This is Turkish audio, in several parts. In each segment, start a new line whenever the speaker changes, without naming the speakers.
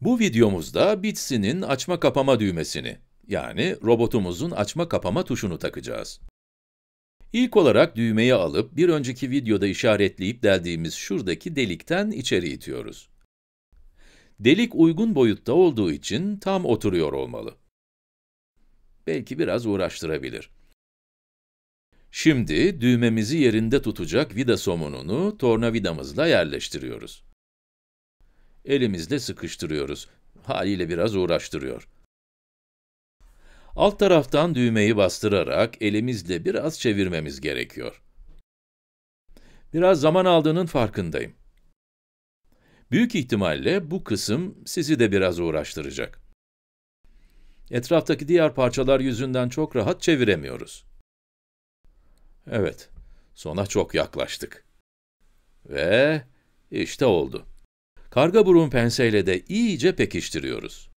Bu videomuzda Bitsy'nin açma kapama düğmesini, yani robotumuzun açma kapama tuşunu takacağız. İlk olarak düğmeyi alıp bir önceki videoda işaretleyip deldiğimiz şuradaki delikten içeri itiyoruz. Delik uygun boyutta olduğu için tam oturuyor olmalı. Belki biraz uğraştırabilir. Şimdi düğmemizi yerinde tutacak vida somununu tornavidamızla yerleştiriyoruz elimizle sıkıştırıyoruz. Haliyle biraz uğraştırıyor. Alt taraftan düğmeyi bastırarak elimizle biraz çevirmemiz gerekiyor. Biraz zaman aldığının farkındayım. Büyük ihtimalle bu kısım sizi de biraz uğraştıracak. Etraftaki diğer parçalar yüzünden çok rahat çeviremiyoruz. Evet, sona çok yaklaştık. Ve işte oldu. Karga burun penseyle de iyice pekiştiriyoruz.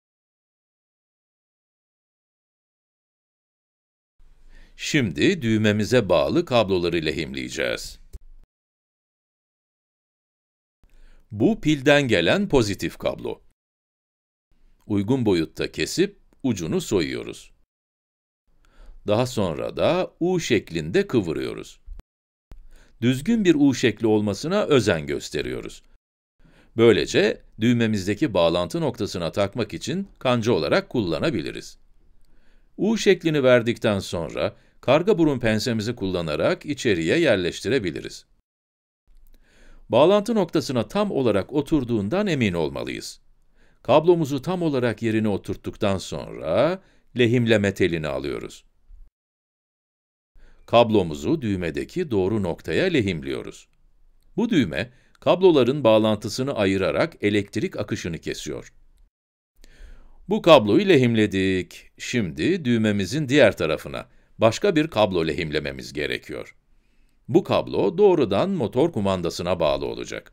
Şimdi düğmemize bağlı kabloları lehimleyeceğiz. Bu pilden gelen pozitif kablo. Uygun boyutta kesip ucunu soyuyoruz. Daha sonra da U şeklinde kıvırıyoruz. Düzgün bir U şekli olmasına özen gösteriyoruz. Böylece düğmemizdeki bağlantı noktasına takmak için kanca olarak kullanabiliriz. U şeklini verdikten sonra karga burun pensemizi kullanarak içeriye yerleştirebiliriz. Bağlantı noktasına tam olarak oturduğundan emin olmalıyız. Kablomuzu tam olarak yerine oturttuktan sonra lehimleme telini alıyoruz. Kablomuzu düğmedeki doğru noktaya lehimliyoruz. Bu düğme, kabloların bağlantısını ayırarak elektrik akışını kesiyor. Bu kabloyu lehimledik. Şimdi düğmemizin diğer tarafına başka bir kablo lehimlememiz gerekiyor. Bu kablo doğrudan motor kumandasına bağlı olacak.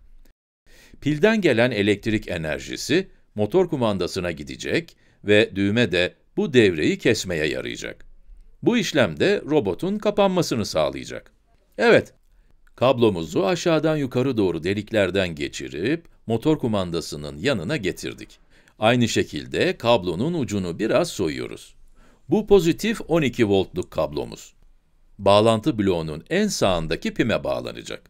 Pilden gelen elektrik enerjisi motor kumandasına gidecek ve düğme de bu devreyi kesmeye yarayacak. Bu işlem de robotun kapanmasını sağlayacak. Evet, Kablomuzu aşağıdan yukarı doğru deliklerden geçirip, motor kumandasının yanına getirdik. Aynı şekilde kablonun ucunu biraz soyuyoruz. Bu pozitif 12 voltluk kablomuz. Bağlantı bloğunun en sağındaki pime bağlanacak.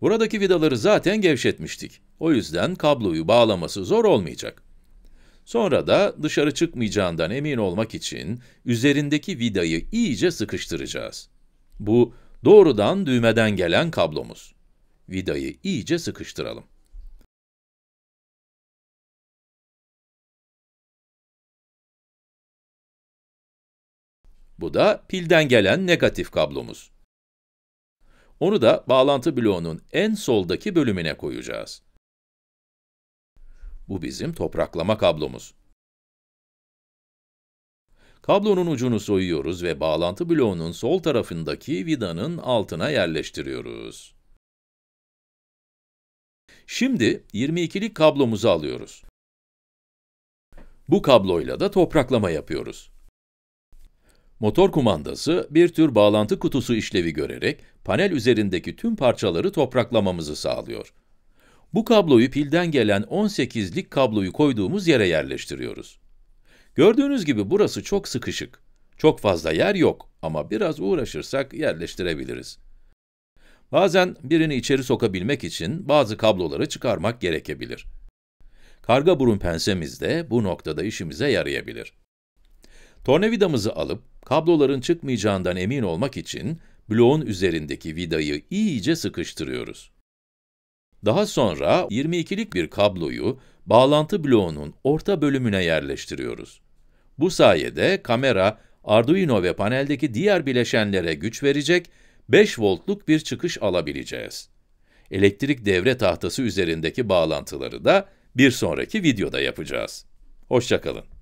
Buradaki vidaları zaten gevşetmiştik. O yüzden kabloyu bağlaması zor olmayacak. Sonra da dışarı çıkmayacağından emin olmak için üzerindeki vidayı iyice sıkıştıracağız. Bu Doğrudan düğmeden gelen kablomuz. Vidayı iyice sıkıştıralım. Bu da pilden gelen negatif kablomuz. Onu da bağlantı bloğunun en soldaki bölümüne koyacağız. Bu bizim topraklama kablomuz. Kablonun ucunu soyuyoruz ve bağlantı bloğunun sol tarafındaki vidanın altına yerleştiriyoruz. Şimdi 22'lik kablomuzu alıyoruz. Bu kabloyla da topraklama yapıyoruz. Motor kumandası bir tür bağlantı kutusu işlevi görerek panel üzerindeki tüm parçaları topraklamamızı sağlıyor. Bu kabloyu pilden gelen 18'lik kabloyu koyduğumuz yere yerleştiriyoruz. Gördüğünüz gibi burası çok sıkışık. Çok fazla yer yok ama biraz uğraşırsak yerleştirebiliriz. Bazen birini içeri sokabilmek için bazı kabloları çıkarmak gerekebilir. Karga burun pensemiz de bu noktada işimize yarayabilir. Tornavidamızı alıp kabloların çıkmayacağından emin olmak için bloğun üzerindeki vidayı iyice sıkıştırıyoruz. Daha sonra 22'lik bir kabloyu bağlantı bloğunun orta bölümüne yerleştiriyoruz. Bu sayede kamera, Arduino ve paneldeki diğer bileşenlere güç verecek 5 voltluk bir çıkış alabileceğiz. Elektrik devre tahtası üzerindeki bağlantıları da bir sonraki videoda yapacağız. Hoşçakalın.